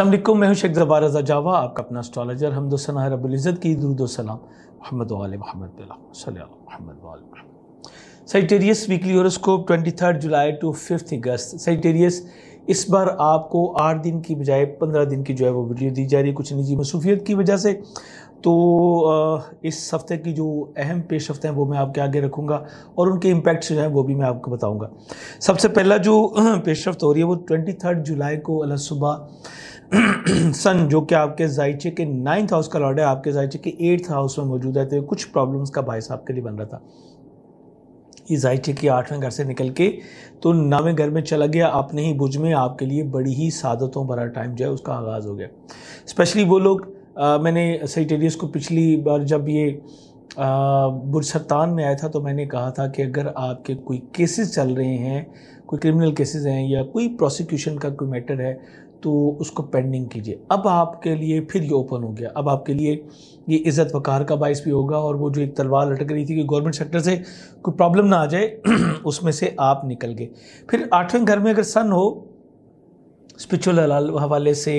असल मैं हूं शेख जबार रजा जावा आपका अपना एस्ट्रॉलोजर हमदोसना रबुल्ज़त की सलाम महमद महमद महमद Sagittarius weekly horoscope twenty third July to fifth August Sagittarius इस बार आपको आठ दिन की बजाय पंद्रह दिन की जो है वो वीडियो दी जा रही है कुछ निजी मसूफियत की वजह से तो इस हफ्ते की जो अहम पेश हफ्ते हैं वो मैं आपके आगे रखूँगा और उनके इम्पैक्ट्स जो हैं वो भी मैं आपको बताऊँगा सबसे पहला जो पेश रफ्त हो रही है वो ट्वेंटी थर्ड जुलाई को अला सुबह सन जो कि आपके जायचे के नाइन्थ हाउस का लॉर्ड है आपके जायचे के एट्थ हाउस में मौजूद है तो कुछ प्रॉब्लम्स का बायस आपके लिए बन रहा था ये जायचे के आठवें घर से निकल के तो नवें घर में चला गया अपने ही बुझ में आपके लिए बड़ी ही सादतों भरा टाइम जो है उसका आगाज़ हो गया स्पेशली वो लोग मैंने सेटेरियस को पिछली बार जब ये बुरसरतान में आया था तो मैंने कहा था कि अगर आपके कोई केसेस चल रहे हैं कोई क्रिमिनल केसेस हैं या कोई प्रोसिक्यूशन का कोई मैटर है तो उसको पेंडिंग कीजिए अब आपके लिए फिर ये ओपन हो गया अब आपके लिए ये इज़्ज़त वकार का बायस भी होगा और वो जो एक तलवार लटक रही थी कि गवर्नमेंट सेक्टर से कोई प्रॉब्लम ना आ जाए उसमें से आप निकल गए फिर आठवें घर में अगर सन हो स्पिरिचुअल हवाले से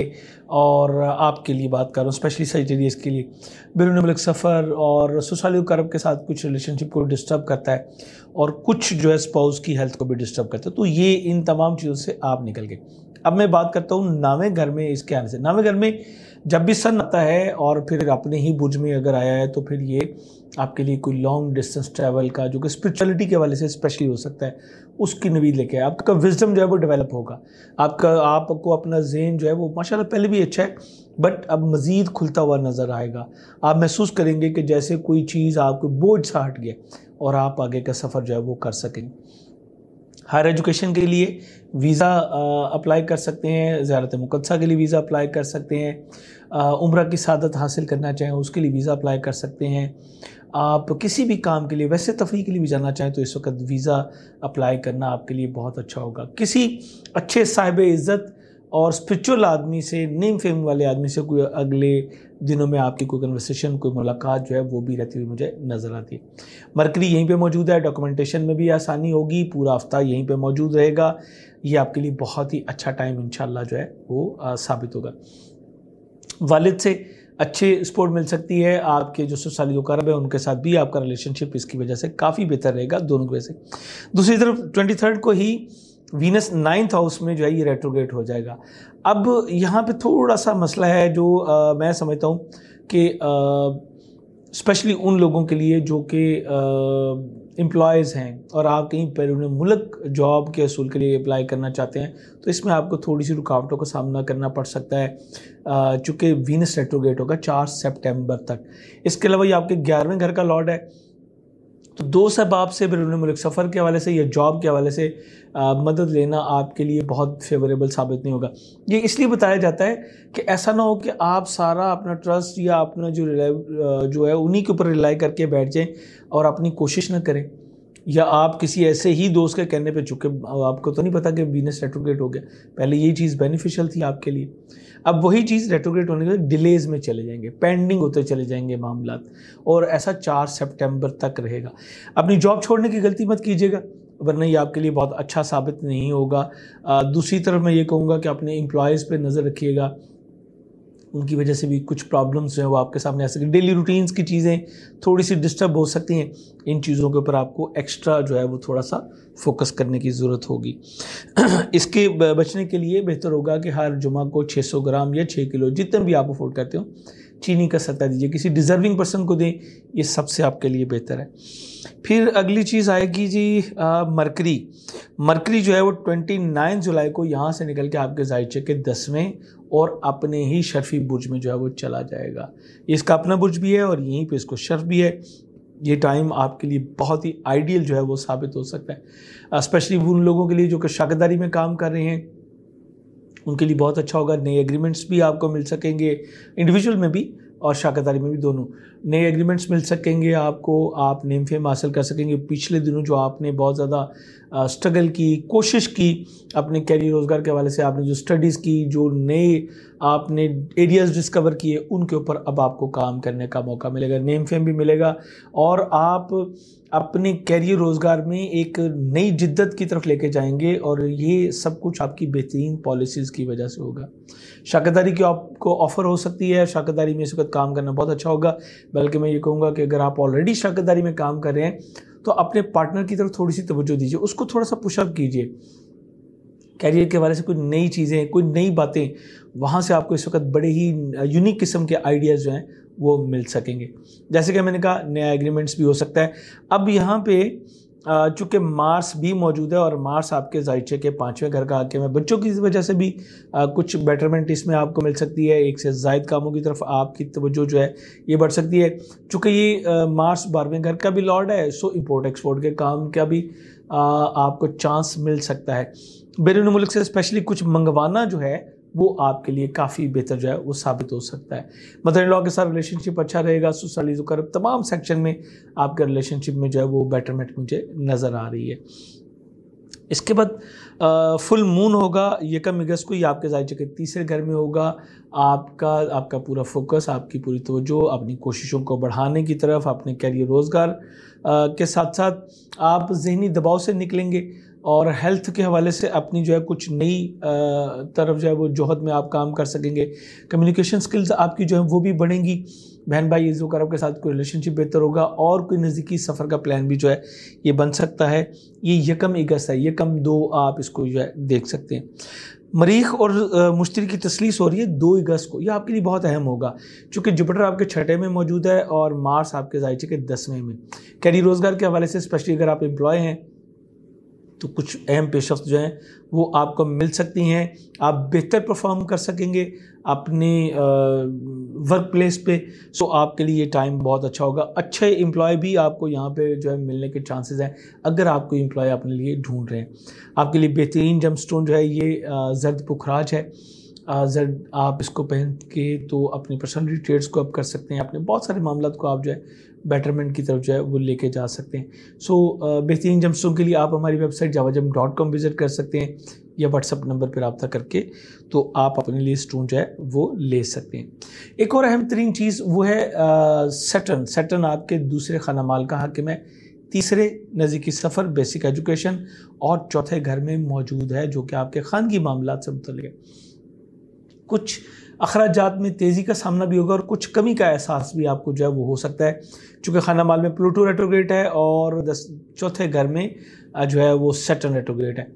और आपके लिए बात कर रहा हूँ स्पेशली सजिटेरियस के लिए बिरून मलिक सफ़र और ससुराली करब के साथ कुछ रिलेशनशिप को डिस्टर्ब करता है और कुछ जो है स्पाउस की हेल्थ को भी डिस्टर्ब करता है तो ये इन तमाम चीज़ों से आप निकल गए अब मैं बात करता हूँ नावे घर में इसके आने से नावे घर में जब भी सन आता है और फिर अपने ही बुर्ज में अगर आया है तो फिर ये आपके लिए कोई लॉन्ग डिस्टेंस ट्रैवल का जो कि स्पिरिचुअलिटी के हवाले से स्पेशली हो सकता है उसकी नवीद लेके आए आपका विजडम जो है वो डेवलप होगा आपका आपको अपना जेन जो है वो माशा पहले भी अच्छा है बट अब मज़ीद खुलता हुआ नज़र आएगा आप महसूस करेंगे कि जैसे कोई चीज़ आपको बोझ सा हट गया और आप आगे का सफ़र जो है वो कर सकेंगे हायर एजुकेशन के लिए वीज़ा अप्लाई कर सकते हैं ज़्यारत मुकदसा के लिए वीज़ा अप्लाई कर सकते हैं उम्र की शादत हासिल करना चाहें उसके लिए वीज़ा अप्लाई कर सकते हैं आप किसी भी काम के लिए वैसे तफरी के लिए भी जाना चाहें तो इस वक्त वीज़ा अप्लाई करना आपके लिए बहुत अच्छा होगा किसी अच्छे साहिब इज़्ज़त और स्परिचुअल आदमी से नेम फेम वाले आदमी से कोई अगले दिनों में आपकी कोई कन्वर्सेशन कोई मुलाकात जो है वो भी रहती हुई मुझे नज़र आती है मरकरी यहीं पे मौजूद है डॉक्यूमेंटेशन में भी आसानी होगी पूरा हफ्ता यहीं पे मौजूद रहेगा ये आपके लिए बहुत ही अच्छा टाइम इन जो है वो आ, साबित होगा वालिद से अच्छे सपोर्ट मिल सकती है आपके जो ससुराली जो करब है उनके साथ भी आपका रिलेशनशिप इसकी वजह से काफ़ी बेहतर रहेगा दोनों की वजह से दूसरी तरफ ट्वेंटी थर्ड को ही वीनस नाइन्थ हाउस में जो है ये रेट्रोगेट हो जाएगा अब यहाँ पे थोड़ा सा मसला है जो आ, मैं समझता हूँ कि स्पेशली उन लोगों के लिए जो कि एम्प्लॉयज़ हैं और आप कहीं बैरून मुल्क जॉब के असूल के लिए अप्लाई करना चाहते हैं तो इसमें आपको थोड़ी सी रुकावटों का सामना करना पड़ सकता है चूँकि वीनस रेट्रोगेट होगा चार सेप्टेम्बर तक इसके अलावा ये आपके ग्यारहवें घर का लॉर्ड है तो दो सब आपसे बैरून मुल्क सफ़र के हवाले से या जॉब के हवाले से आ, मदद लेना आपके लिए बहुत फेवरेबल साबित नहीं होगा ये इसलिए बताया जाता है कि ऐसा ना हो कि आप सारा अपना ट्रस्ट या अपना जो जो है उन्हीं के ऊपर रिलाई करके बैठ जाएं और अपनी कोशिश ना करें या आप किसी ऐसे ही दोस्त के कहने पे चुके आपको तो नहीं पता कि बिजनेस रेट्रोग्रेट हो गया पहले यही चीज़ बेनिफिशियल थी आपके लिए अब वही चीज़ रेट्रोग्रेट होने के बाद डिलेज़ में चले जाएंगे पेंडिंग होते चले जाएंगे मामला और ऐसा चार सेप्टेम्बर तक रहेगा अपनी जॉब छोड़ने की गलती मत कीजिएगा वरना ये आपके लिए बहुत अच्छा साबित नहीं होगा दूसरी तरफ मैं ये कहूँगा कि अपने एम्प्लॉयज़ पर नज़र रखिएगा उनकी वजह से भी कुछ प्रॉब्लम्स हैं वो आपके सामने आ सकती है डेली रूटीन्स की चीज़ें थोड़ी सी डिस्टर्ब हो सकती हैं इन चीज़ों के ऊपर आपको एक्स्ट्रा जो है वो थोड़ा सा फोकस करने की ज़रूरत होगी इसके बचने के लिए बेहतर होगा कि हर जुमा को 600 ग्राम या 6 किलो जितने भी आप अफोर्ड करते हो चीनी का सत्ता दीजिए किसी डिज़र्विंग पर्सन को दें ये सबसे आपके लिए बेहतर है फिर अगली चीज़ आएगी जी आ, मरकरी मरकरी जो है वो ट्वेंटी नाइन जुलाई को यहाँ से निकल के आपके जायचे के दसवें और अपने ही शर्फी बुर्ज में जो है वो चला जाएगा इसका अपना बुर्ज भी है और यहीं पे इसको शर्फ भी है ये टाइम आपके लिए बहुत ही आइडियल जो है वो साबित हो सकता है स्पेशली उन लोगों के लिए जो कि शाकदारी में काम कर रहे हैं उनके लिए बहुत अच्छा होगा नए एग्रीमेंट्स भी आपको मिल सकेंगे इंडिविजुअल में भी और शाकाहारी में भी दोनों नए एग्रीमेंट्स मिल सकेंगे आपको आप नेम फेम हासिल कर सकेंगे पिछले दिनों जो आपने बहुत ज़्यादा स्ट्रगल की कोशिश की अपने कैरियर रोज़गार के हवाले से आपने जो स्टडीज़ की जो नए आपने एरियाज़ डिस्कवर किए उनके ऊपर अब आपको काम करने का मौका मिलेगा नेम फेम भी मिलेगा और आप अपने कैरियर रोजगार में एक नई जिद्दत की तरफ लेके जाएंगे और ये सब कुछ आपकी बेहतरीन पॉलिसीज़ की वजह से होगा शाकादारी की आपको ऑफ़र हो सकती है शाकादारी में इस वक्त काम करना बहुत अच्छा होगा बल्कि मैं ये कहूँगा कि अगर आप ऑलरेडी शाकादारी में काम कर रहे हैं तो अपने पार्टनर की तरफ थोड़ी सी तवज्जो दीजिए उसको थोड़ा सा पुशअप कीजिए कैरियर के बारे से कोई नई चीज़ें कोई नई बातें वहाँ से आपको इस वक्त बड़े ही यूनिक किस्म के आइडियाज़ जो हैं वो मिल सकेंगे जैसे कि मैंने कहा नया एग्रीमेंट्स भी हो सकता है अब यहाँ पे चूँकि मार्स भी मौजूद है और मार्स आपके जायचे के पाँचवें घर का आके में बच्चों की वजह से भी कुछ बेटरमेंट इसमें आपको मिल सकती है एक से जायद कामों की तरफ आपकी तवज्जो जो है ये बढ़ सकती है चूँकि ये मार्स बारहवें घर का भी लॉर्ड है सो इम्पोर्ट एक्सपोर्ट के काम का भी आपको चांस मिल सकता है बैरून मुल्क से स्पेशली कुछ मंगवाना जो है वो आपके लिए काफ़ी बेहतर जो है वो साबित हो सकता है मदर लॉ के साथ रिलेशनशिप अच्छा रहेगा सुसाली जुकरब तो तमाम सेक्शन में आपके रिलेशनशिप में जो है वो बेटरमेंट मुझे नज़र आ रही है इसके बाद फुल मून होगा यकम अगस्त को ये आपके जायचे के तीसरे घर में होगा आपका आपका पूरा फोकस आपकी पूरी तवज्जो अपनी कोशिशों को बढ़ाने की तरफ अपने कैरियर रोज़गार के साथ साथ आप जहनी दबाव से निकलेंगे और हेल्थ के हवाले से अपनी जो है कुछ नई तरफ जो है वो जोहद में आप काम कर सकेंगे कम्युनिकेशन स्किल्स आपकी जो है वो भी बढ़ेंगी बहन भाई जो कर आपके साथ कोई रिलेशनशिप बेहतर होगा और कोई नज़दीकी सफ़र का प्लान भी जो है ये बन सकता है ये यकम अगस्त है यकम दो आप इसको जो है देख सकते हैं मरीख और मुश्तर की तसलीस हो रही है दो अगस्त को यह आपके लिए बहुत अहम होगा चूँकि जुपिटर आपके छठे में मौजूद है और मार्स आपके जायचे के दसवें में कैरी रोज़गार के हवाले से स्पेशली अगर आप एम्प्लॉय हैं तो कुछ अहम पेशकश जो हैं वो आपको मिल सकती हैं आप बेहतर परफॉर्म कर सकेंगे अपने वर्क प्लेस पे सो आपके लिए ये टाइम बहुत अच्छा होगा अच्छे एम्प्लॉय भी आपको यहाँ पे जो है मिलने के चांसेस हैं अगर आप कोई एम्प्लॉय अपने लिए ढूंढ रहे हैं आपके लिए बेहतरीन जम स्टोन जो है ये जर्द पुखराज है जर्द आप इसको पहन के तो अपनी पर्सनल ट्रेड्स को आप कर सकते हैं अपने बहुत सारे मामला को आप जो है बेटरमेंट की तरफ जो है वो लेके जा सकते हैं सो बेहतरीन जम्सों के लिए आप हमारी वेबसाइट जावा जम डॉट कॉम विज़िट कर सकते हैं या व्हाट्सअप नंबर पर रबता करके तो आप अपने लिए स्टोन जो है वो ले सकते हैं एक और अहम तरीन चीज़ वो है सेटन सेटन आपके दूसरे खाना माल का हक में तीसरे नज़दीकी सफ़र बेसिक एजुकेशन और चौथे घर में मौजूद है जो कि आपके ख़ानगी मामला से मुतल है कुछ अखराज में तेज़ी का सामना भी होगा और कुछ कमी का एहसास भी आपको जो है वो हो सकता है चूँकि खाना माल में प्लूटो रेट्रोग्रेट है और दस चौथे घर में जो है वो सेटन रेट्रोग्रेट है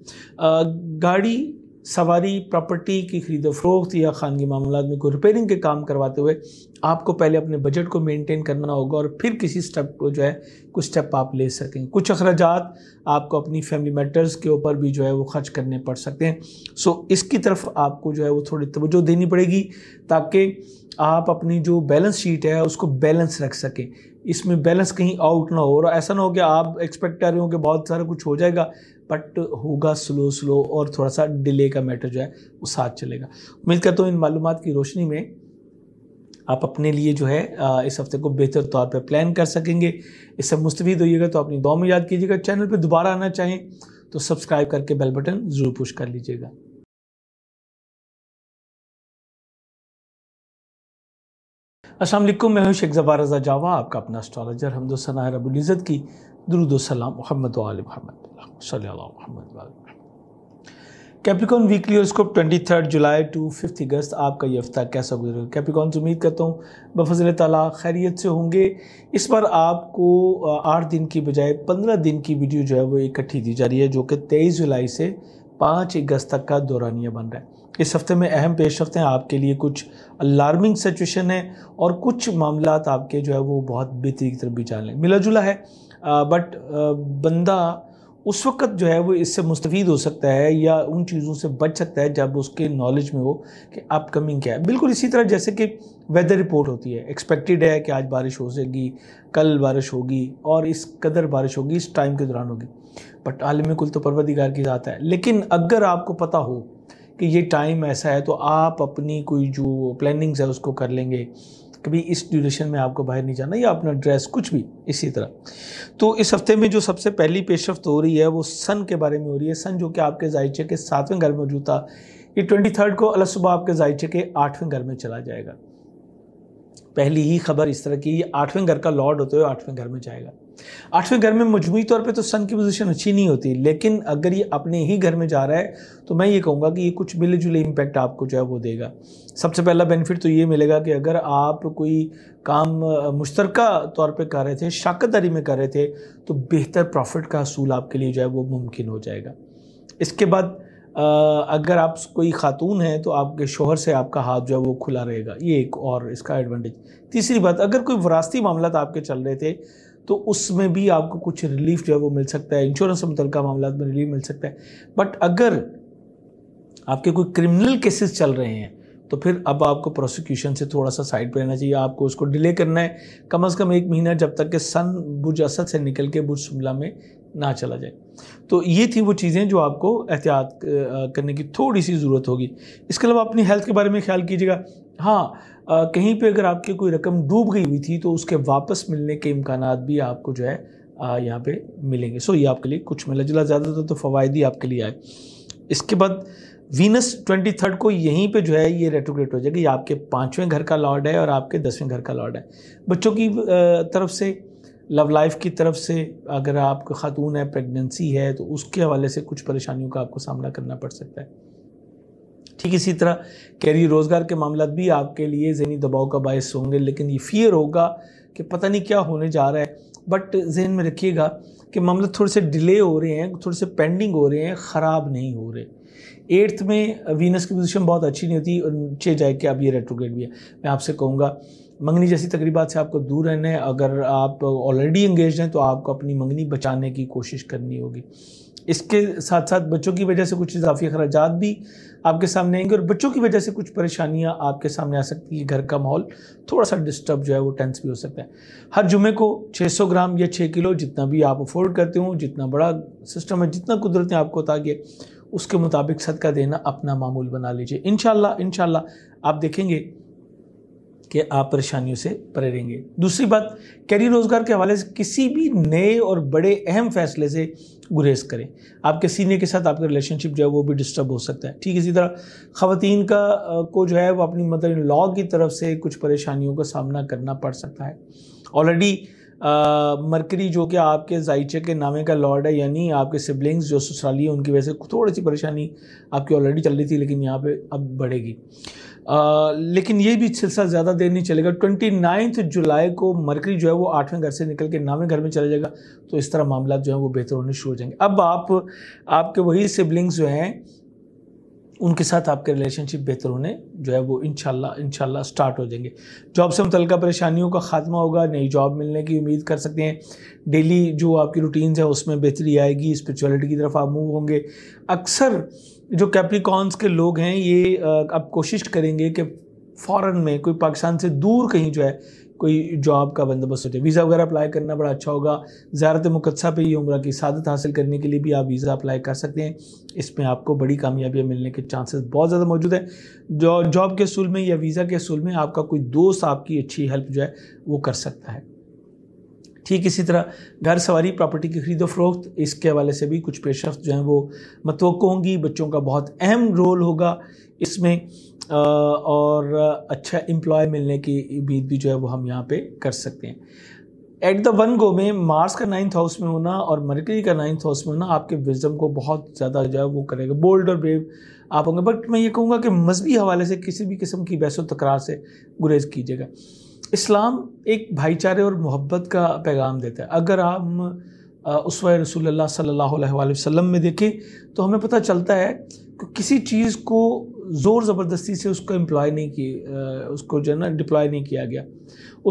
गाड़ी सवारी प्रॉपर्टी की खरीदो फरोख्त या खानगी मामला में कोई रिपेयरिंग के काम करवाते हुए आपको पहले अपने बजट को मेंटेन करना होगा और फिर किसी स्टेप को जो है कुछ स्टेप आप ले सकें कुछ अखराज आपको अपनी फैमिली मैटर्स के ऊपर भी जो है वो खर्च करने पड़ सकते हैं सो इसकी तरफ आपको जो है वो थोड़ी तवज्जो देनी पड़ेगी ताकि आप अपनी जो बैलेंस शीट है उसको बैलेंस रख सकें इसमें बैलेंस कहीं आउट ना हो और ऐसा ना हो कि आप एक्सपेक्ट कर रहे हो कि बहुत सारा कुछ हो जाएगा बट होगा स्लो स्लो और थोड़ा सा डिले का मैटर जो है वो साथ चलेगा उम्मीद करता हूँ इन मालूम की रोशनी में आप अपने लिए जो है इस हफ्ते को बेहतर तौर पर प्लान कर सकेंगे इससे मुस्तफ़ होइएगा तो अपनी दुआ में याद कीजिएगा चैनल पर दोबारा आना चाहें तो सब्सक्राइब करके बेल बटन ज़रूर पुश कर लीजिएगा असल मैं हूं शेख जबार रजा जावा आपका अपना एस्ट्रोलॉजर हमदोसना रबुल्ज़त की दरुदोसलाम मोहम्मद वाल मोहम्मद Capricorn weekly horoscope twenty third July to fifth August आपका ये हफ्ता कैसा गुजरेगा कैप्रिकॉन से उम्मीद करता हूँ बफजल तला खैरियत से होंगे इस बार आपको आठ दिन की बजाय पंद्रह दिन की वीडियो जो है वो इकट्ठी दी जा रही है जो कि तेईस जुलाई से पाँच अगस्त तक का दौरानिया बन रहा है इस हफ्ते में अहम पेश रफ्ते हैं आपके लिए कुछ अलार्मिंग सिचुएशन है और कुछ मामला आपके जो है वो बहुत बेहतरी की तरफ भी जान लें मिला जुला है बट बंदा उस वक्त जो है वो इससे मुस्तफ़ हो सकता है या उन चीज़ों से बच सकता है जब उसके नॉलेज में हो कि अपकमिंग क्या है बिल्कुल इसी तरह जैसे कि वेदर रिपोर्ट होती है एक्सपेक्टेड है कि आज बारिश हो सकेगी कल बारिश होगी और इस कदर बारिश होगी इस टाइम के दौरान होगी बट आलम कुल तो परवदिगार की जाता है लेकिन अगर आपको पता हो कि ये टाइम ऐसा है तो आप अपनी कोई जो प्लानिंग्स है उसको कर लेंगे कभी इस ड्यूरेशन में आपको बाहर नहीं जाना या अपना ड्रेस कुछ भी इसी तरह तो इस हफ्ते में जो सबसे पहली पेशरफ्त हो रही है वो सन के बारे में हो रही है सन जो कि आपके जायचे के सातवें घर में मौजूद था ये ट्वेंटी थर्ड को अला सुबह आपके जायचे के आठवें घर में चला जाएगा पहली ही खबर इस तरह की आठवें घर का लॉर्ड होते हुए आठवें घर में जाएगा आठवें घर में मजमू तौर पे तो सन की पोजीशन अच्छी नहीं होती लेकिन अगर ये अपने ही घर में जा रहा है तो मैं ये कहूँगा कि ये कुछ मिले जुले इम्पैक्ट आपको जो है वो देगा सबसे पहला बेनिफिट तो ये मिलेगा कि अगर आप कोई काम मुश्तरक तौर पे कर रहे थे शाकतदारी में कर रहे थे तो बेहतर प्रॉफिट का असूल आपके लिए जो है वो मुमकिन हो जाएगा इसके बाद अगर आप कोई ख़ातून हैं तो आपके शोहर से आपका हाथ जो है वो खुला रहेगा ये एक और इसका एडवांटेज तीसरी बात अगर कोई वरासती मामला तो आपके चल रहे थे तो उसमें भी आपको कुछ रिलीफ जो है वो मिल सकता है इंश्योरेंस से मुतल मामला में रिलीफ मिल सकता है बट अगर आपके कोई क्रिमिनल केसेस चल रहे हैं तो फिर अब आपको प्रोसिक्यूशन से थोड़ा सा साइड पर रहना चाहिए आपको उसको डिले करना है कम अज़ कम एक महीना जब तक के सन बुज असद से निकल के बुज शिमला में ना चला जाए तो ये थी वो चीज़ें जो आपको एहतियात करने की थोड़ी सी ज़रूरत होगी इसके अलावा अपनी हेल्थ के बारे में ख्याल कीजिएगा हाँ कहीं पे अगर आपकी कोई रकम डूब गई हुई थी तो उसके वापस मिलने के इम्कान भी आपको जो है यहाँ पे मिलेंगे सो ये आपके लिए कुछ मिला मतलब जुला ज़्यादातर तो फ़वाद ही आपके लिए आए इसके बाद वीनस ट्वेंटी थर्ड को यहीं पे जो है ये रेट्रोग्रेट हो जाएगा ये आपके पाँचवें घर का लॉर्ड है और आपके दसवें घर का लॉर्ड है बच्चों की तरफ से लव लाइफ की तरफ से अगर आप खातून है प्रेगनेंसी है तो उसके हवाले से कुछ परेशानियों का आपको सामना करना पड़ सकता है ठीक इसी तरह कैरियर रोज़गार के मामला भी आपके लिए जहनी दबाव का बायस होंगे लेकिन ये फियर होगा कि पता नहीं क्या होने जा रहा है बट जहन में रखिएगा कि मामले थोड़े से डिले हो रहे हैं थोड़े से पेंडिंग हो रहे हैं ख़राब नहीं हो रहे एट्थ में वीनस की पोजीशन बहुत अच्छी नहीं होती और नीचे जाए कि आप ये रेट्रोग्रेड भी है मैं आपसे कहूँगा मंगनी जैसी तकरीबा से आपको दूर रहना है अगर आप ऑलरेडी इंगेज हैं तो आपको अपनी मंगनी बचाने की कोशिश करनी होगी इसके साथ साथ बच्चों की वजह से कुछ इजाफी अखराज भी आपके सामने आएंगे और बच्चों की वजह से कुछ परेशानियाँ आपके सामने आ सकती है घर का माहौल थोड़ा सा डिस्टर्ब जो है वो टेंस भी हो सकता है हर जुमे को 600 ग्राम या 6 किलो जितना भी आप अफोर्ड करते हो जितना बड़ा सिस्टम है जितना कुदरत ने आपको ताकि उसके मुताबिक सदका देना अपना मामूल बना लीजिए इन इन आप देखेंगे कि आप परेशानियों से परे रहेंगे दूसरी बात कैरियर रोज़गार के हवाले से किसी भी नए और बड़े अहम फैसले से गुरेज करें आपके सीनियर के साथ आपका रिलेशनशिप जो है वो भी डिस्टर्ब हो सकता है ठीक इसी तरह ख़वान का को जो है वो अपनी मदर इन लॉ की तरफ से कुछ परेशानियों का सामना करना पड़ सकता है ऑलरेडी मरकरी जो कि आपके जायचे के नामे का लॉर्ड है यानी आपके सिबलिंग्स जो ससुराली है उनकी वजह से थोड़ी सी परेशानी आपकी ऑलरेडी चल रही थी लेकिन यहाँ पे अब बढ़ेगी आ, लेकिन ये भी सिलसिला ज़्यादा देर नहीं चलेगा ट्वेंटी नाइन्थ जुलाई को मरकरी जो है वो आठवें घर से निकल के नौवें घर में चला जाएगा तो इस तरह मामला जो है वो बेहतर होने शुरू हो जाएंगे अब आप आपके वही सिबलिंग्स जो हैं उनके साथ आपके रिलेशनशिप बेहतर होने जो है वो इनशाला इनशाला स्टार्ट हो जाएंगे जॉब से मुतल परेशानियों का खात्मा होगा नई जॉब मिलने की उम्मीद कर सकते हैं डेली जो आपकी रूटीन्स है उसमें बेहतरी आएगी स्पिरिचुअलिटी की तरफ आप मूव होंगे अक्सर जो कैप्रिकॉन्स के लोग हैं ये आप कोशिश करेंगे कि फ़ौर में कोई पाकिस्तान से दूर कहीं जो है कोई जॉब का बंदोबस्त होता है वीज़ा वगैरह अप्लाई करना बड़ा अच्छा होगा ज़्यारत मुकदसा पे ही उम्र की सादत हासिल करने के लिए भी आप वीज़ा अप्लाई कर सकते हैं इसमें आपको बड़ी कामयाबियाँ मिलने के चांसेस बहुत ज़्यादा मौजूद हैं जो जॉब के असूल में या वीज़ा के असूल में आपका कोई दोस्त आपकी अच्छी हेल्प जो है वो कर सकता है ठीक इसी तरह घर सवारी प्रॉपर्टी की खरीदो फरोख्त इसके हवाले से भी कुछ पेशरफ जो हैं वो मतव होंगी बच्चों का बहुत अहम रोल होगा इसमें और अच्छा एम्प्लॉय मिलने की उम्मीद भी जो है वो हम यहाँ पे कर सकते हैं एट द वन गो में मार्स का नाइन्थ हाउस में होना और मरकरी का नाइन्थ हाउस में होना आपके विजडम को बहुत ज़्यादा जो है वो करेगा बोल्ड और ब्रेव आप होंगे बट मैं ये कहूँगा कि मजहबी हवाले से किसी भी किस्म की बहस तकरार से गुरेज कीजिएगा इस्लाम एक भाईचारे और मोहब्बत का पैगाम देता है अगर हम उस रसूल सल्लल्लाहु अलैहि वसल्लम में देखें तो हमें पता चलता है कि किसी चीज़ को ज़ोर ज़बरदस्ती से उसको एम्प्लॉय नहीं की उसको जो है ना डिप्लॉय नहीं किया गया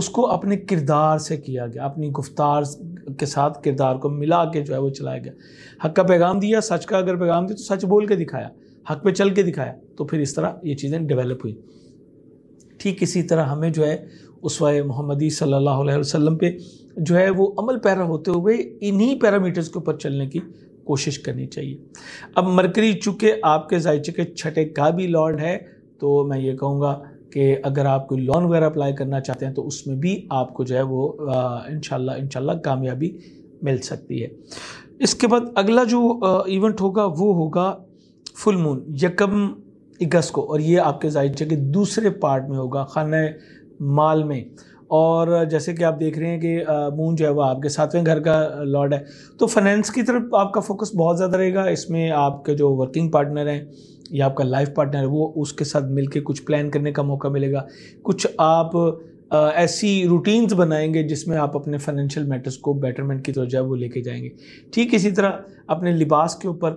उसको अपने किरदार से किया गया अपनी गुफ्तार के साथ किरदार को मिला के जो है वो चलाया गया हक का पैगाम दिया सच का अगर पैगाम दिया तो सच बोल के दिखाया हक पे चल के दिखाया तो फिर इस तरह ये चीज़ें डेवलप हुई ठीक इसी तरह हमें जो है उसवा मोहम्मदी सल्लल्लाहु अलैहि वसल्लम पे जो है वो अमल पैरा होते हुए इन्हीं पैरामीटर्स के ऊपर चलने की कोशिश करनी चाहिए अब मरकरी चूँकि आपके जायचे के छठे का भी लॉर्ड है तो मैं ये कहूँगा कि अगर आप कोई लोन वगैरह अप्लाई करना चाहते हैं तो उसमें भी आपको जो है वो इन इनशाला कामयाबी मिल सकती है इसके बाद अगला जो इवेंट होगा वो होगा फुल मून यकम अगस्त को और ये आपके जायचे के दूसरे पार्ट में होगा खाना माल में और जैसे कि आप देख रहे हैं कि मून जो है वो आपके सातवें घर का लॉर्ड है तो फाइनेंस की तरफ आपका फोकस बहुत ज़्यादा रहेगा इसमें आपके जो वर्किंग पार्टनर हैं या आपका लाइफ पार्टनर है वो उसके साथ मिलके कुछ प्लान करने का मौका मिलेगा कुछ आप ऐसी रूटीन्स बनाएंगे जिसमें आप अपने फाइनेंशियल मैटर्स को बेटरमेंट की तरफ जो है वो लेके जाएंगे ठीक इसी तरह अपने लिबास के ऊपर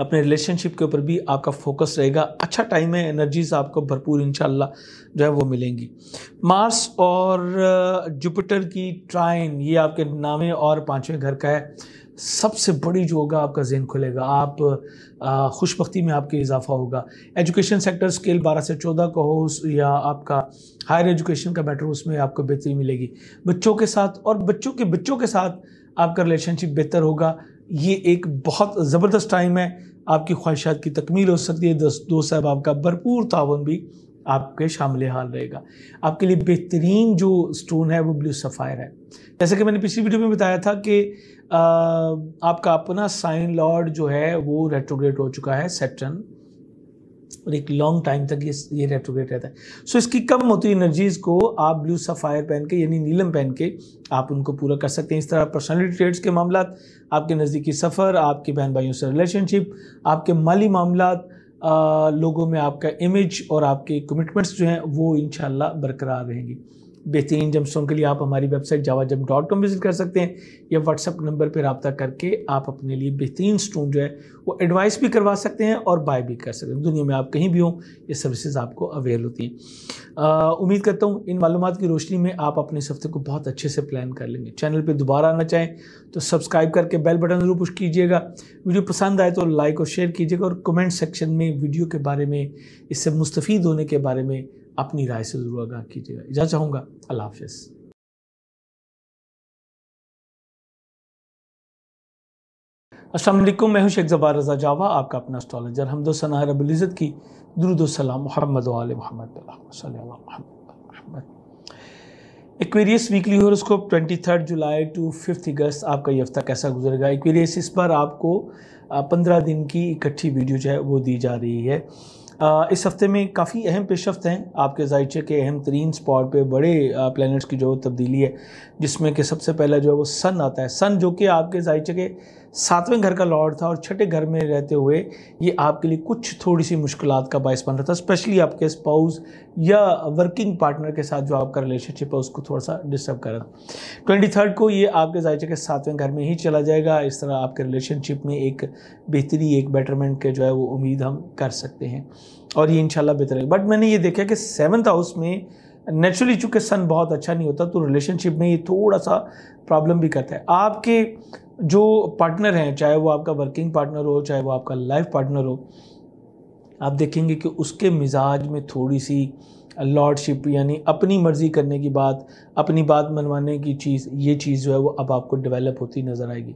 अपने रिलेशनशिप के ऊपर भी आपका फोकस रहेगा अच्छा टाइम है एनर्जीज आपको भरपूर इनशाला जो है वो मिलेंगी मार्स और जुपिटर की ट्राइन ये आपके नामें और पाँचवें घर का है सबसे बड़ी जो होगा आपका जेन खुलेगा आप खुशबी में आपके इजाफा होगा एजुकेशन सेक्टर स्केल 12 से 14 का हो या आपका हायर एजुकेशन का बेटर उसमें आपको बेहतरी मिलेगी बच्चों के साथ और बच्चों के बच्चों के साथ आपका रिलेशनशिप बेहतर होगा ये एक बहुत ज़बरदस्त टाइम है आपकी ख्वाहिशात की तकमील हो सकती है दो साहब आपका भरपूर तावन भी आपके शामिल हाल रहेगा आपके लिए बेहतरीन जो स्टोन है वो ब्लू सफ़ायर है जैसे कि मैंने पिछली वीडियो में बताया था कि आपका अपना साइन लॉर्ड जो है वो रेट्रोग्रेट हो चुका है सेटन और एक लॉन्ग टाइम तक ये ये रेट्रोग्रेड रहता है सो so, इसकी कम होती एनर्जीज़ को आप ब्लू सफ़ायर पहन के यानी नीलम पहन के आप उनको पूरा कर सकते हैं इस तरह पर्सनलिटी ट्रेड्स के मामला आपके नज़दीकी सफ़र आपके बहन भाइयों से रिलेशनशिप आपके माली मामला लोगों में आपका इमेज और आपके कमिटमेंट्स जो हैं वो इन बरकरार रहेंगी बेहतरीन जमसों के लिए आप हमारी वेबसाइट जावा जम डॉट कॉम विजिट कर सकते हैं या व्हाट्सअप नंबर पर रबता करके आप अपने लिए बेहतरीन स्टोन जो है वो एडवाइस भी करवा सकते हैं और बाय भी कर सकते हैं दुनिया में आप कहीं भी हों ये सर्विसेज आपको अवेल होती हैं उम्मीद करता हूँ इन मालूम की रोशनी में आप अपने इस हफ्ते को बहुत अच्छे से प्लान कर लेंगे चैनल पर दोबारा आना चाहें तो सब्सक्राइब करके बेल बटन जरूर पुश कीजिएगा वीडियो पसंद आए तो लाइक और शेयर कीजिएगा और कमेंट सेक्शन में वीडियो के बारे में इससे मुस्तफ़ होने के बारे में अपनी राय से ज़रूर आगाह कीजिएगा इजाज़त चाहूँगा अल्लाह हाफिज़ असलम मैं हूं शेख जबार रजा जावा आपका अपना एस्ट्रोलॉजर हमदो सना रबुल्ज़त की दरुदोसलाम मोहम्मद मोहम्मद Aquarius weekly horoscope 23 July to 5 August आपका ये हफ्ता कैसा गुजरेगा एक्वेरियस इस बार आपको 15 दिन की इकट्ठी वीडियो जो है वो दी जा रही है इस हफ्ते में काफ़ी अहम पेशरफ हैं आपके जायचे के अहम तरीन स्पॉट पे बड़े प्लैनेट्स की जो तब्दीली है जिसमें कि सबसे पहला जो है वो सन आता है सन जो कि आपके जायचे के सातवें घर का लॉर्ड था और छठे घर में रहते हुए ये आपके लिए कुछ थोड़ी सी मुश्किल का बायस बन रहा था स्पेशली आपके स्पाउस या वर्किंग पार्टनर के साथ जो आपका रिलेशनशिप है उसको थोड़ा सा डिस्टर्ब कर रहा था ट्वेंटी थर्ड को ये आपके जायचे के सातवें घर में ही चला जाएगा इस तरह आपके रिलेशनशिप में एक बेहतरी एक बेटरमेंट के जो है वो उम्मीद हम कर सकते हैं और ये इनशाला बेहतर है बट मैंने ये देखा कि सेवन्थ हाउस में नेचुरली चूँकि सन बहुत अच्छा नहीं होता तो रिलेशनशिप में ये थोड़ा सा प्रॉब्लम भी करता है आपके जो पार्टनर हैं चाहे वो आपका वर्किंग पार्टनर हो चाहे वो आपका लाइफ पार्टनर हो आप देखेंगे कि उसके मिजाज में थोड़ी सी लॉर्डशिप यानी अपनी मर्ज़ी करने की बात अपनी बात मनवाने की चीज़ ये चीज़ जो है वो अब आपको डेवलप होती नज़र आएगी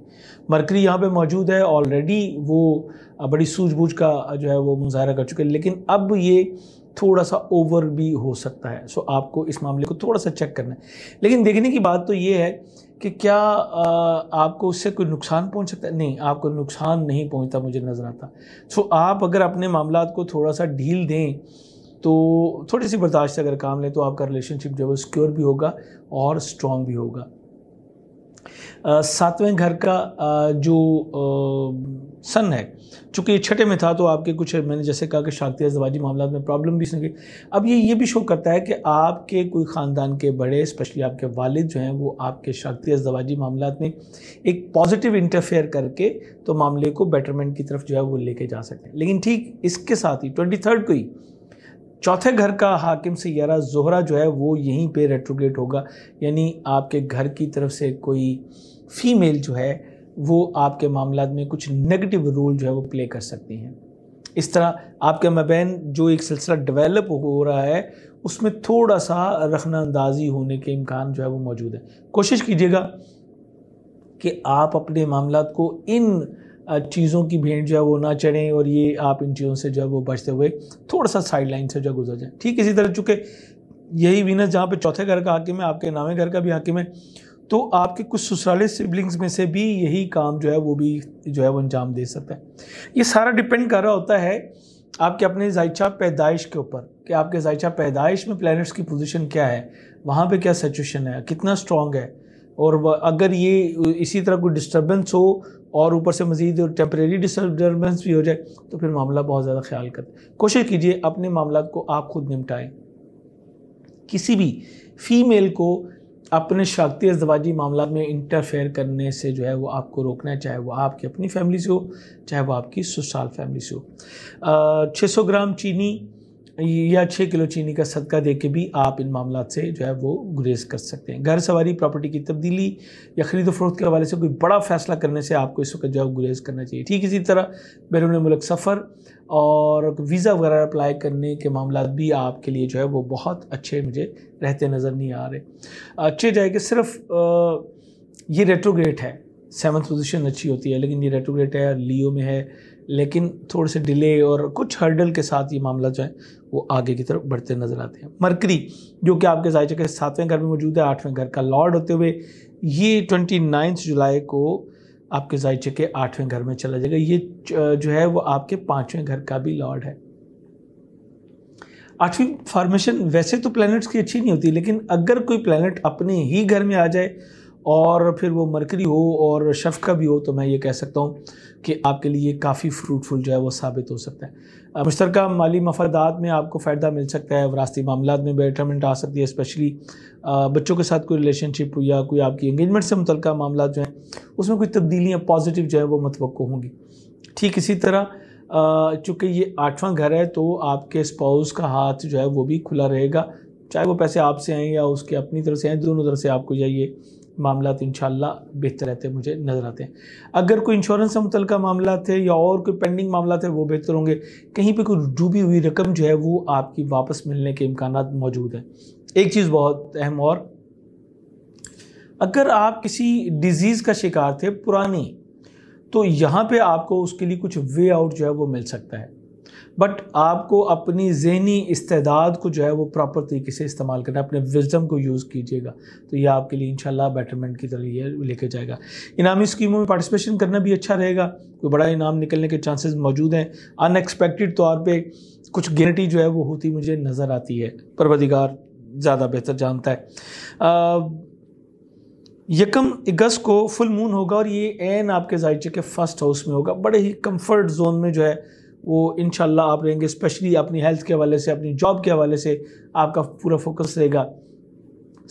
मरकरी यहाँ पे मौजूद है ऑलरेडी वो बड़ी सूझबूझ का जो है वो मुजाहरा कर चुके हैं लेकिन अब ये थोड़ा सा ओवर भी हो सकता है सो आपको इस मामले को थोड़ा सा चेक करना है लेकिन देखने की बात तो ये है कि क्या आपको उससे कोई नुकसान पहुंच सकता है नहीं आपको नुकसान नहीं पहुंचता मुझे नज़र आता सो आप अगर अपने मामला को थोड़ा सा ढील दें तो थोड़ी सी बर्दाश्त अगर काम लें तो आपका रिलेशनशिप जो है सिक्योर भी होगा और स्ट्रॉन्ग भी होगा सातवें घर का जो सन है ये छठे में था तो आपके कुछ मैंने जैसे कहा कि शाक्ति अजवाजी मामला में प्रॉब्लम भी इसने अब ये ये भी शो करता है कि आपके कोई ख़ानदान के बड़े स्पेशली आपके वालिद जो हैं वो आपके शाक्ति अजवाजी मामला में एक पॉजिटिव इंटरफेयर करके तो मामले को बेटरमेंट की तरफ जो है वो लेके जा सकते हैं लेकिन ठीक इसके साथ ही ट्वेंटी थर्ड को ही चौथे घर का हाकिम सैारा जोहरा जो है वो यहीं पे रेट्रोग्रेट होगा यानी आपके घर की तरफ से कोई फीमेल जो है वो आपके मामला में कुछ नेगेटिव रोल जो है वो प्ले कर सकती हैं इस तरह आपके मबैन जो एक सिलसिला डेवलप हो रहा है उसमें थोड़ा सा रखना अंदाजी होने के इम्कान जो है वो मौजूद है कोशिश कीजिएगा कि आप अपने मामला को इन चीज़ों की भेंट जो है वो ना चढ़ें और ये आप इन चीज़ों से जो है वो बचते हुए थोड़ा सा साइड लाइन से जो गुजर जाए ठीक इसी तरह चूँकि यही वीनस जहाँ पे चौथे घर का हाकिम है आपके नामे घर का भी हाकिम है तो आपके कुछ ससुराले सिबलिंग्स में से भी यही काम जो है वो भी जो है वो अंजाम दे सकता है ये सारा डिपेंड कर रहा होता है आपके अपने जायचा पैदाइश के ऊपर कि आपके जायचा पैदाइश में प्लैनेट्स की पोजीशन क्या है वहाँ पे क्या सिचुएशन है कितना स्ट्रॉन्ग है और अगर ये इसी तरह कोई डिस्टर्बेंस हो और ऊपर से मजीद टेम्परेरी डिस्टर्बेंस भी हो जाए तो फिर मामला बहुत ज़्यादा ख्याल कर कोशिश कीजिए अपने मामला को आप खुद निपटाएँ किसी भी फीमेल को अपने शाखती अजवाजी मामला में इंटरफेयर करने से जो है वो आपको रोकना है चाहे वो आपकी अपनी फैमिली से हो चाहे वो आपकी ससुराल फैमिली से हो छः सौ ग्राम चीनी या छः किलो चीनी का सदका दे के भी आप इन मामला से जो है वो गुरेज कर सकते हैं घर सवारी प्रॉपर्टी की तब्दीली या खरीदो फरोख्त के हवाले से कोई बड़ा फैसला करने से आपको इस वक्त जो है गुरेज करना चाहिए ठीक इसी तरह बैरून मुल्क सफ़र और वीज़ा वगैरह अप्लाई करने के मामला भी आपके लिए जो है वो बहुत अच्छे मुझे रहते नज़र नहीं आ रहे अच्छे जाए कि सिर्फ ये रेट्रोग्रेट है सेवन्थ पोजीशन अच्छी होती है लेकिन ये रेटोग्रेट है लियो में है लेकिन थोड़े से डिले और कुछ हर्डल के साथ ये मामला जो है वो आगे की तरफ बढ़ते नजर आते हैं मरकरी जो कि आपके जायचे के सातवें घर में मौजूद है आठवें घर का लॉर्ड होते हुए ये ट्वेंटी जुलाई को आपके जायचे के आठवें घर में चला जाएगा ये जो है वो आपके पाँचवें घर का भी लॉर्ड है आठवीं फॉर्मेशन वैसे तो प्लैनेट्स की अच्छी नहीं होती लेकिन अगर कोई प्लैनेट अपने ही घर में आ जाए और फिर वो मरकरी हो और शफ का भी हो तो मैं ये कह सकता हूँ कि आपके लिए काफ़ी फ्रूटफुल जो है वो साबित हो सकता है मुश्तरक माली मफादात में आपको फ़ायदा मिल सकता है वरासती मामला में बेटरमेंट आ सकती है स्पेशली बच्चों के साथ कोई रिलेशनशिप या कोई आपकी इंगेजमेंट से मुतल मामला जो हैं उसमें कोई तब्दीलियाँ पॉजिटिव जो है वो मतवक़ होंगी ठीक इसी तरह चूँकि ये आठवां घर है तो आपके स्पाउस का हाथ जो है वो भी खुला रहेगा चाहे वो पैसे आपसे आएँ या उसके अपनी तरफ से आएँ दोनों तरफ से आपको जाइए मामला इन बेहतर रहते हैं मुझे नज़र आते हैं अगर कोई इंश्योरेंस से मुतल मामला थे या और कोई पेंडिंग मामला थे वो बेहतर होंगे कहीं पर कोई डूबी हुई रकम जो है वो आपकी वापस मिलने के इम्कान मौजूद हैं एक चीज़ बहुत अहम और अगर आप किसी डिज़ीज़ का शिकार थे पुरानी तो यहाँ पे आपको उसके लिए कुछ वे आउट जो है वो मिल सकता है बट आपको अपनी जहनी इस्तेदाद को जो है वो प्रॉपर तरीके से इस्तेमाल करना अपने विजडम को यूज़ कीजिएगा तो ये आपके लिए इंशाल्लाह बेटरमेंट की तरह ये लेके जाएगा इनामी स्कीमों में पार्टिसिपेशन करना भी अच्छा रहेगा कोई बड़ा इनाम निकलने के चांसेस मौजूद हैं अनएक्सपेक्टेड तौर पर कुछ गारंटी जो है वो होती मुझे नज़र आती है परवदिगार ज़्यादा बेहतर जानता है यकम अगस्त को फुल मून होगा और ये एन आपके जायचे के फर्स्ट हाउस में होगा बड़े ही कम्फर्ट जोन में जो है वो इन आप रहेंगे स्पेशली अपनी हेल्थ के हवाले से अपनी जॉब के हवाले से आपका पूरा फोकस रहेगा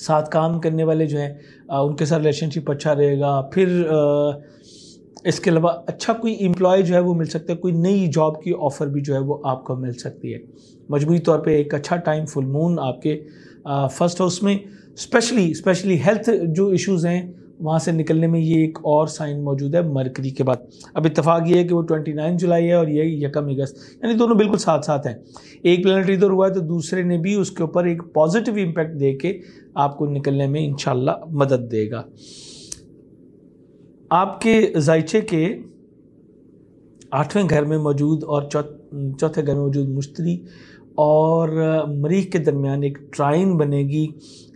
साथ काम करने वाले जो हैं उनके साथ रिलेशनशिप अच्छा रहेगा फिर इसके अलावा अच्छा कोई एम्प्लॉय जो है वो मिल सकता है कोई नई जॉब की ऑफ़र भी जो है वो आपको मिल सकती है मजबूरी तौर पे एक अच्छा टाइम फुल मून आपके फर्स्ट हाउस में स्पेशली स्पेशली हेल्थ जो इश्यूज़ हैं वहाँ से निकलने में ये एक और साइन मौजूद है मरकरी के बाद अब इतफाक ये है कि वो 29 जुलाई है और ये यकम अगस्त यानी दोनों बिल्कुल साथ साथ हैं एक प्लानट इधर हुआ है तो दूसरे ने भी उसके ऊपर एक पॉजिटिव इम्पैक्ट दे के आपको निकलने में इन मदद देगा आपके जायचे के आठवें घर में मौजूद और चौथे घर में मौजूद मुश्तरी और मरीख के दरमियान एक ट्राइन बनेगी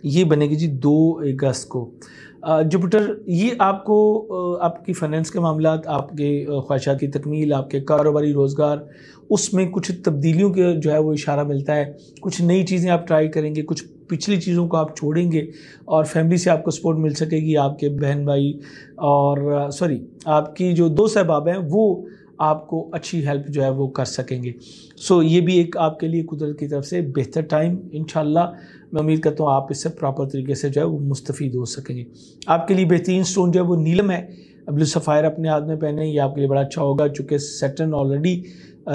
ये बनेगी जी दो अगस्त को जुपिटर ये आपको आपकी फाइनेंस के मामला आपके ख्वाहिशात की तकमील आपके कारोबारी रोज़गार उसमें कुछ तब्दीलियों के जो है वो इशारा मिलता है कुछ नई चीज़ें आप ट्राई करेंगे कुछ पिछली चीज़ों को आप छोड़ेंगे और फैमिली से आपको सपोर्ट मिल सकेगी आपके बहन भाई और सॉरी आपकी जो दो सहबाब हैं वो आपको अच्छी हेल्प जो है वो कर सकेंगे सो so, ये भी एक आपके लिए कुदरत की तरफ से बेहतर टाइम इन मैं उम्मीद करता हूँ आप इससे प्रॉपर तरीके से जो है वो मुस्तफ़ हो सकेंगे आपके लिए बेहतरीन स्टोन जो है वो नीलम है ब्लू सफ़ायर अपने हाथ में पहने ये आपके लिए बड़ा अच्छा होगा चूँकि सेटन ऑलरेडी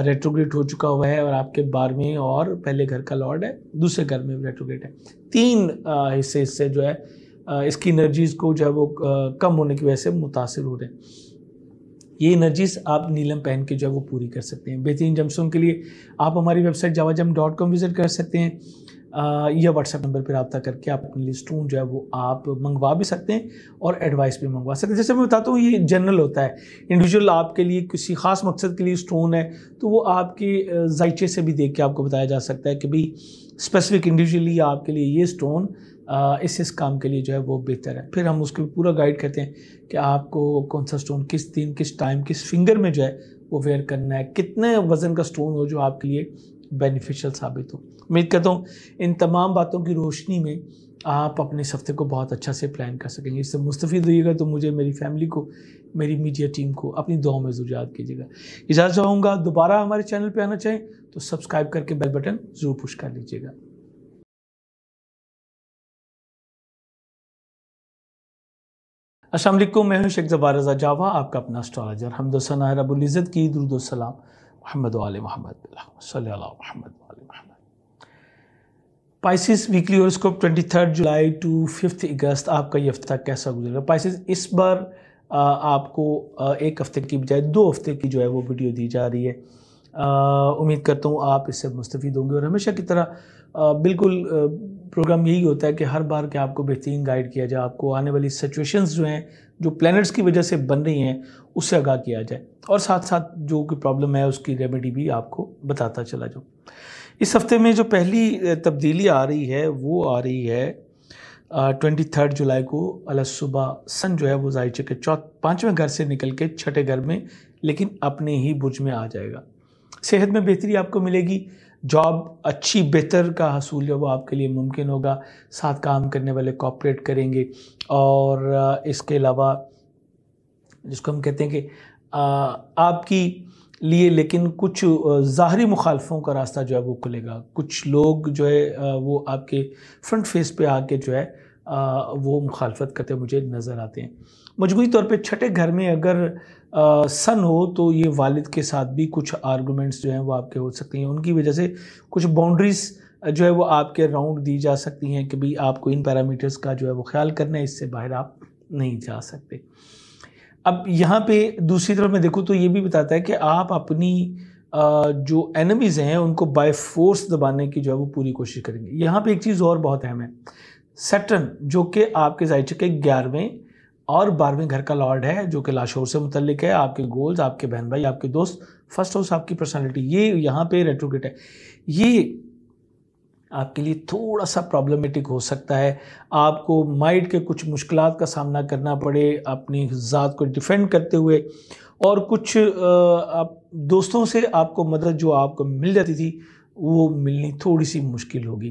रेट्रोग्रेट हो चुका हुआ है और आपके बारहवें और पहले घर का लॉर्ड है दूसरे घर में रेट्रोग्रेट है तीन हिस्से हिस्से जो है इसकी एनर्जीज़ को जो है वो कम होने की वजह से मुतासर हो रहे हैं ये एनर्जीज आप नीलम पहन के जो है वो पूरी कर सकते हैं बेहतरीन जमसोन के लिए आप हमारी वेबसाइट जावाजम जम डॉट कॉम विज़िट कर सकते हैं या व्हाट्सएप नंबर पर रबा करके आप अपनी लिस्ट ढूंढ जो है वो आप मंगवा भी सकते हैं और एडवाइस भी मंगवा सकते हैं जैसे मैं बताता हूँ ये जनरल होता है इंडिविजुअल आपके लिए किसी खास मकसद के लिए स्टोन है तो वो आपके जायचे से भी देख के आपको बताया जा सकता है कि भाई स्पेसिफिक इंडिविजुअली आपके लिए ये स्टोन इस इस काम के लिए जो है वो बेहतर है फिर हम उसके पूरा गाइड करते हैं कि आपको कौन सा स्टोन किस दिन किस टाइम किस फिंगर में जो है वो वेयर करना है कितने वज़न का स्टोन हो जो आपके लिए बेनिफिशियल साबित हो उम्मीद करता हूँ इन तमाम बातों की रोशनी में आप अपने हफ्ते को बहुत अच्छा से प्लान कर सकेंगे इससे मुस्तफ़ होइएगा तो मुझे मेरी फैमिली को मेरी मीडिया टीम को अपनी दुआ में जरूर याद कीजिएगा इजाज़त चाहूँगा दोबारा हमारे चैनल पर आना चाहें तो सब्सक्राइब करके बेल बटन ज़रूर पुश कर लीजिएगा असलम मैं हूं शेख जबारजा जावा आपका अपना स्टॉलजर हमदोसना रबुल्ज़त की सलाम मोहम्मद वाले मोहम्मद मोहम्मद पाइसिस वीकली इसको twenty third July to fifth August आपका ये हफ्ता कैसा गुजरेगा पाइसिस इस बार आपको एक हफ्ते की बजाय दो हफ्ते की जो है वो वीडियो दी जा रही है उम्मीद करता हूँ आप इससे मुस्तफ़ होंगे और हमेशा की तरह बिल्कुल प्रोग्राम यही होता है कि हर बार के आपको बेहतरीन गाइड किया जाए आपको आने वाली सिचुएशंस जो हैं जो प्लैनेट्स की वजह से बन रही हैं उससे आगाह किया जाए और साथ साथ जो कोई प्रॉब्लम है उसकी रेमेडी भी आपको बताता चला जाओ इस हफ्ते में जो पहली तब्दीली आ रही है वो आ रही है ट्वेंटी थर्ड जुलाई को अलसुबह सुबह सन जो है वो जाहिर के चौथ पाँचवें घर से निकल के छठे घर में लेकिन अपने ही बुर्ज में आ जाएगा सेहत में बेहतरी आपको मिलेगी जॉब अच्छी बेहतर का हसूल जो वो आपके लिए मुमकिन होगा साथ काम करने वाले कॉपरेट करेंगे और इसके अलावा जिसको हम कहते हैं कि आपकी लिए लेकिन कुछ ज़ाहरी मुखालफों का रास्ता जो है वो खुलेगा कुछ लोग जो है वो आपके फ्रंट फेस पे आके जो है वो मुखालफत करते मुझे नज़र आते हैं मजमूरी तौर पे छठे घर में अगर सन हो तो ये वालिद के साथ भी कुछ आर्गूमेंट्स जो हैं वो आपके हो सकती हैं उनकी वजह से कुछ बाउंड्रीज़ जो है वो आपके राउंड दी जा सकती हैं कि भाई आपको इन पैरामीटर्स का जो है वो ख्याल करना है इससे बाहर आप नहीं जा सकते अब यहाँ पे दूसरी तरफ मैं देखूँ तो ये भी बताता है कि आप अपनी जो एनमीज़ हैं उनको बाय फोर्स दबाने की जो है वो पूरी कोशिश करेंगे यहाँ पे एक चीज़ और बहुत अहम है सेटन जो कि आपके जाए के ग्यारहवें और बारहवें घर का लॉर्ड है जो कि लाशोर से मुतलिक है आपके गोल्स आपके बहन भाई आपके दोस्त फर्स्ट हाउस आपकी पर्सनैलिटी ये यहाँ पे रेट्रोगेट है ये आपके लिए थोड़ा सा प्रॉब्लमेटिक हो सकता है आपको माइंड के कुछ मुश्किल का सामना करना पड़े अपनी ज़ात को डिफेंड करते हुए और कुछ आप दोस्तों से आपको मदद जो आपको मिल जाती थी वो मिलनी थोड़ी सी मुश्किल होगी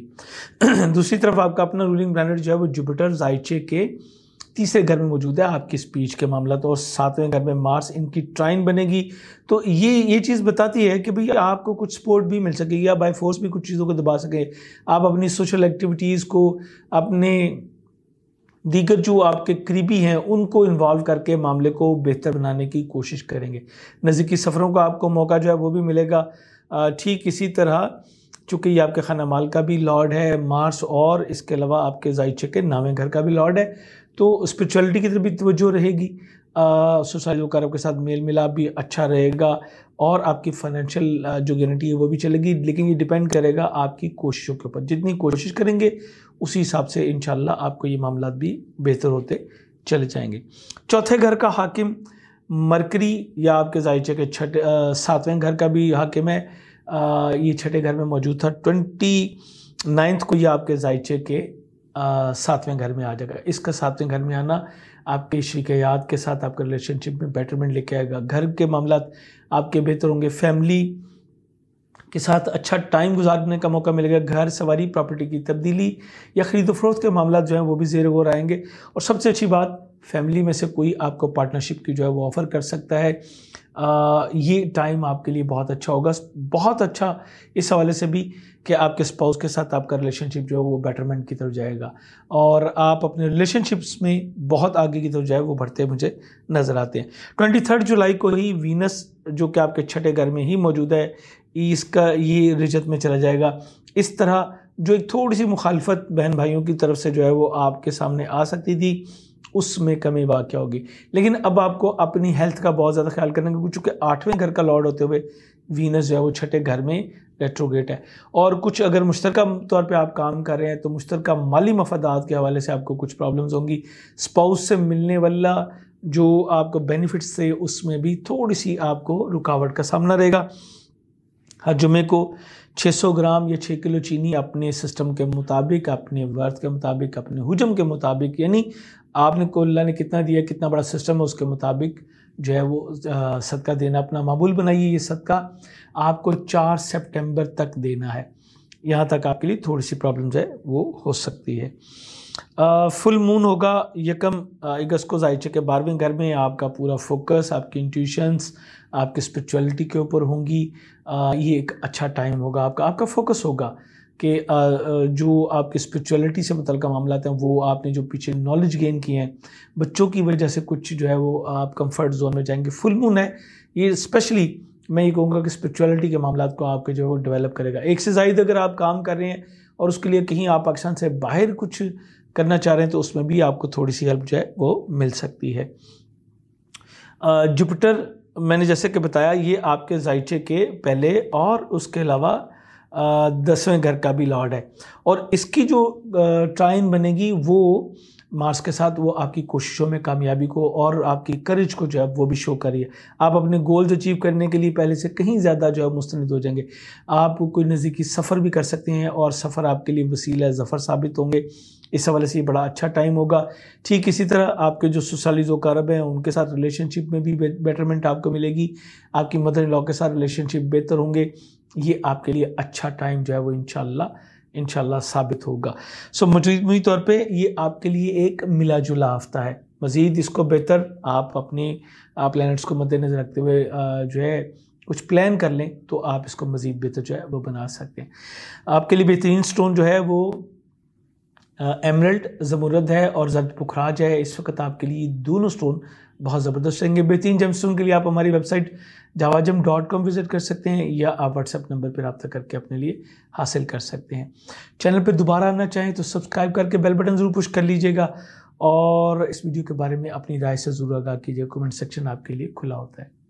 दूसरी तरफ आपका अपना रूलिंग प्लानट जो है वो जुपिटर जायचे के तीसरे घर में मौजूद है आपकी स्पीच के मामला तो और सातवें घर में मार्स इनकी ट्राइन बनेगी तो ये ये चीज़ बताती है कि भाई आपको कुछ सपोर्ट भी मिल सके या बाई फोर्स भी कुछ चीज़ों को दबा सके आप अपनी सोशल एक्टिविटीज़ को अपने दीगर जो आपके करीबी हैं उनको इन्वॉल्व करके मामले को बेहतर बनाने की कोशिश करेंगे नज़दीकी सफ़रों का आपको मौका जो है वो भी मिलेगा ठीक इसी तरह चूँकि ये आपके खाना माल का भी लॉर्ड है मार्स और इसके अलावा आपके जायचे के नामे घर का भी लॉर्ड है तो स्पिरिचुअलिटी की तरफ भी तवज्जो रहेगी सोसाइटी कार्य के साथ मेल मिलाप भी अच्छा रहेगा और आपकी फाइनेंशियल जो गारंटी है वो भी चलेगी लेकिन ये डिपेंड करेगा आपकी कोशिशों के ऊपर जितनी कोशिश करेंगे उसी हिसाब से इन आपको ये मामला भी बेहतर होते चले जाएंगे चौथे घर का हाकिम मरकरी या आपके जायचे के छठे सातवें घर का भी हाकिम है आ, ये छठे घर में मौजूद था ट्वेंटी नाइन्थ को ये आपके जायचे के सातवें घर में आ जाएगा इसका सातवें घर में आना आपके श्री के याद के साथ आपका रिलेशनशिप में बेटरमेंट लेके आएगा घर के मामला आपके बेहतर होंगे फैमिली के साथ अच्छा टाइम गुजारने का मौका मिलेगा घर सवारी प्रॉपर्टी की तब्दीली या खरीद फरोख्त के मामला जो हैं वो भी जेर गौर आएंगे और सबसे अच्छी बात फैमिली में से कोई आपको पार्टनरशिप की जो है वो ऑफ़र कर सकता है आ, ये टाइम आपके लिए बहुत अच्छा होगा बहुत अच्छा इस हवाले से भी कि आपके स्पाउस के साथ आपका रिलेशनशिप जो है वो बेटरमेंट की तरफ जाएगा और आप अपने रिलेशनशिप्स में बहुत आगे की तरफ जाए वो बढ़ते मुझे नज़र आते हैं ट्वेंटी थर्ड जुलाई को ही वीनस जो कि आपके छठे घर में ही मौजूद है इसका ये रिजत में चला जाएगा इस तरह जो एक थोड़ी सी मुखालफत बहन भाइयों की तरफ से जो है वो आपके सामने आ सकती थी उसमें कमी वाक़ होगी लेकिन अब आपको अपनी हेल्थ का बहुत ज़्यादा ख्याल करना क्योंकि चूँकि आठवें घर का लॉर्ड होते हुए वीनस जो है वो छठे घर में रेट्रोगेट है और कुछ अगर मुश्तर तौर पे आप काम कर रहे हैं तो मुश्तर माली मफादात के हवाले से आपको कुछ प्रॉब्लम्स होंगी स्पाउस से मिलने वाला जो आपको बेनिफिट्स थे उसमें भी थोड़ी सी आपको रुकावट का सामना रहेगा हर जुमे को 600 ग्राम या 6 किलो चीनी अपने सिस्टम के मुताबिक अपने वर्थ के मुताबिक अपने हजम के मुताबिक यानी आपने को अल्लाह ने कितना दिया कितना बड़ा सिस्टम है उसके मुताबिक जो है वो सदका देना अपना मामूल बनाइए ये सदका आपको चार सेप्टेम्बर तक देना है यहाँ तक आपके लिए थोड़ी सी जो है वो हो सकती है आ, फुल मून होगा यकम अगस्त को जायचे के बारहवें घर में आपका पूरा फोकस आपकी इंट्यूशंस आपकी स्पिरिचुअलिटी के ऊपर होंगी आ, ये एक अच्छा टाइम होगा आपका आपका फोकस होगा कि जो आपके स्पिरिचुअलिटी से मतलब मामला हैं वो आपने जो पीछे नॉलेज गेन किए हैं बच्चों की वजह से कुछ जो है वो आप कंफर्ट जोन में जाएंगे फुल मून है ये स्पेशली मैं ये कहूँगा कि स्पिरिचुअलिटी के मामला को आपके जो है वो डेवलप करेगा एक से जायद अगर आप काम कर रहे हैं और उसके लिए कहीं आप पाकिस्तान से बाहर कुछ करना चाह रहे हैं तो उसमें भी आपको थोड़ी सी हेल्प जो है वो मिल सकती है जुपिटर मैंने जैसे कि बताया ये आपके जायचे के पहले और उसके अलावा दसवें घर का भी लॉर्ड है और इसकी जो ट्राइन बनेगी वो मार्स के साथ वो आपकी कोशिशों में कामयाबी को और आपकी करेज को जो है वो भी शो करिए आप अपने गोल्स अचीव करने के लिए पहले से कहीं ज़्यादा जो है मुस्तंद हो जाएंगे आप कोई नज़दीकी सफ़र भी कर सकते हैं और सफ़र आपके लिए वसीला ज़फ़र साबित होंगे इस हवाले से ये बड़ा अच्छा टाइम होगा ठीक इसी तरह आपके जो जो कारब हैं उनके साथ रिलेशनशिप में भी बेटरमेंट आपको मिलेगी आपकी मदर इन लॉ के साथ रिलेशनशिप बेहतर होंगे ये आपके लिए अच्छा टाइम जो है वो इनशाला इनशाला साबित होगा सो मजमूरी तौर पर ये आपके लिए एक मिला जुला हफ्ता है मज़ीद इसको बेहतर आप अपने प्लानट्स को मद्देनज़र रखते हुए जो है कुछ प्लान कर लें तो आप इसको मज़ीद बेहतर जो है वो बना सकते हैं आपके लिए बेहतरीन स्टोन जो है वो एमरल्ड जमूरद है और जर्द पुखराज है इस वक्त आपके लिए दोनों स्टोन बहुत ज़बरदस्त रहेंगे बेहतरीन जेम स्टोन के लिए आप हमारी वेबसाइट जावाजम डॉट कॉम विज़िट कर सकते हैं या आप व्हाट्सएप नंबर पर रबता करके अपने लिए हासिल कर सकते हैं चैनल पर दोबारा आना चाहें तो सब्सक्राइब करके बेल बटन ज़रूर पुश कर लीजिएगा और इस वीडियो के बारे में अपनी राय से ज़रूर आगाह कीजिए कमेंट सेक्शन आपके लिए खुला होता है